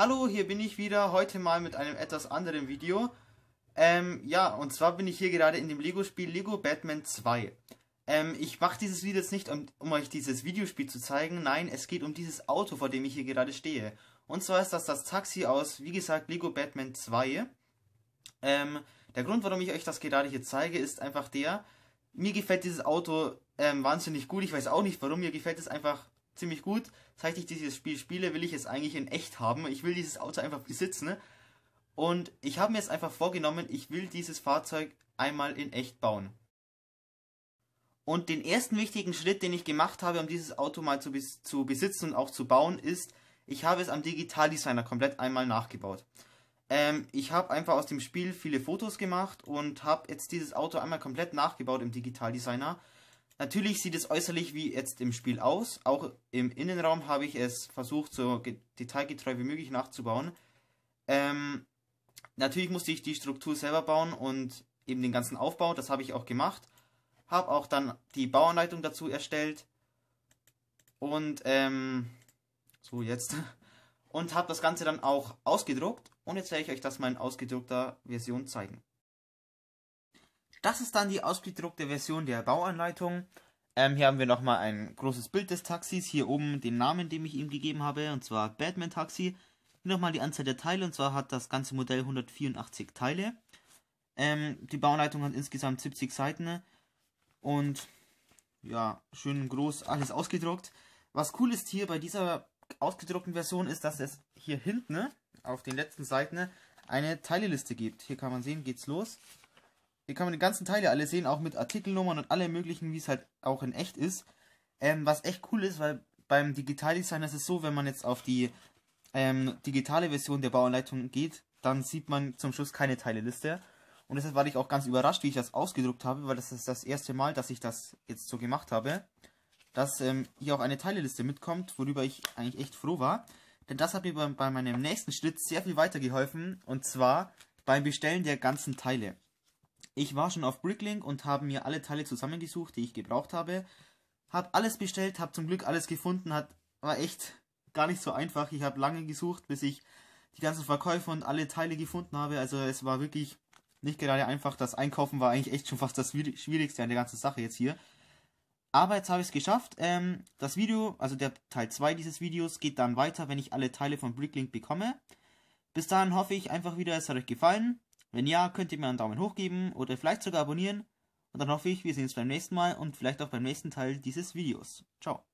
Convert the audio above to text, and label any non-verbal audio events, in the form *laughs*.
Hallo, hier bin ich wieder, heute mal mit einem etwas anderen Video. Ähm, ja, und zwar bin ich hier gerade in dem Lego-Spiel Lego Batman 2. Ähm, ich mache dieses Video jetzt nicht, um, um, euch dieses Videospiel zu zeigen, nein, es geht um dieses Auto, vor dem ich hier gerade stehe. Und zwar ist das das Taxi aus, wie gesagt, Lego Batman 2. Ähm, der Grund, warum ich euch das gerade hier zeige, ist einfach der, mir gefällt dieses Auto ähm, wahnsinnig gut, ich weiß auch nicht warum, mir gefällt es einfach ziemlich gut. Seit ich dieses Spiel spiele, will ich es eigentlich in echt haben. Ich will dieses Auto einfach besitzen. Ne? Und ich habe mir jetzt einfach vorgenommen, ich will dieses Fahrzeug einmal in echt bauen. Und den ersten wichtigen Schritt, den ich gemacht habe, um dieses Auto mal zu, bes zu besitzen und auch zu bauen, ist, ich habe es am Digital Designer komplett einmal nachgebaut. Ähm, ich habe einfach aus dem Spiel viele Fotos gemacht und habe jetzt dieses Auto einmal komplett nachgebaut im Digital Designer Natürlich sieht es äußerlich wie jetzt im Spiel aus. Auch im Innenraum habe ich es versucht, so detailgetreu wie möglich nachzubauen. Ähm, natürlich musste ich die Struktur selber bauen und eben den ganzen Aufbau. Das habe ich auch gemacht. Habe auch dann die Bauanleitung dazu erstellt. Und ähm, so jetzt. *laughs* Und habe das Ganze dann auch ausgedruckt. Und jetzt werde ich euch das mal in ausgedruckter Version zeigen. Das ist dann die ausgedruckte Version der Bauanleitung. Ähm, hier haben wir nochmal ein großes Bild des Taxis. Hier oben den Namen, den ich ihm gegeben habe, und zwar Batman Taxi. Hier nochmal die Anzahl der Teile, und zwar hat das ganze Modell 184 Teile. Ähm, die Bauanleitung hat insgesamt 70 Seiten und ja, schön groß alles ausgedruckt. Was cool ist hier bei dieser ausgedruckten Version ist, dass es hier hinten auf den letzten Seiten eine Teileliste gibt. Hier kann man sehen, geht's los. Hier kann man die ganzen Teile alle sehen, auch mit Artikelnummern und allem möglichen, wie es halt auch in echt ist. Ähm, was echt cool ist, weil beim Digitaldesign ist es so, wenn man jetzt auf die ähm, digitale Version der Bauanleitung geht, dann sieht man zum Schluss keine Teileliste. Und deshalb war ich auch ganz überrascht, wie ich das ausgedruckt habe, weil das ist das erste Mal, dass ich das jetzt so gemacht habe, dass ähm, hier auch eine Teileliste mitkommt, worüber ich eigentlich echt froh war. Denn das hat mir bei, bei meinem nächsten Schritt sehr viel weitergeholfen, und zwar beim Bestellen der ganzen Teile. Ich war schon auf Bricklink und habe mir alle Teile zusammengesucht, die ich gebraucht habe. Hab alles bestellt, habe zum Glück alles gefunden, hat, war echt gar nicht so einfach. Ich habe lange gesucht, bis ich die ganzen Verkäufe und alle Teile gefunden habe. Also es war wirklich nicht gerade einfach. Das Einkaufen war eigentlich echt schon fast das Schwierigste an der ganzen Sache jetzt hier. Aber jetzt habe ich es geschafft. Ähm, das Video, also der Teil 2 dieses Videos, geht dann weiter, wenn ich alle Teile von Bricklink bekomme. Bis dahin hoffe ich einfach wieder, es hat euch gefallen. Wenn ja, könnt ihr mir einen Daumen hoch geben oder vielleicht sogar abonnieren. Und dann hoffe ich, wir sehen uns beim nächsten Mal und vielleicht auch beim nächsten Teil dieses Videos. Ciao.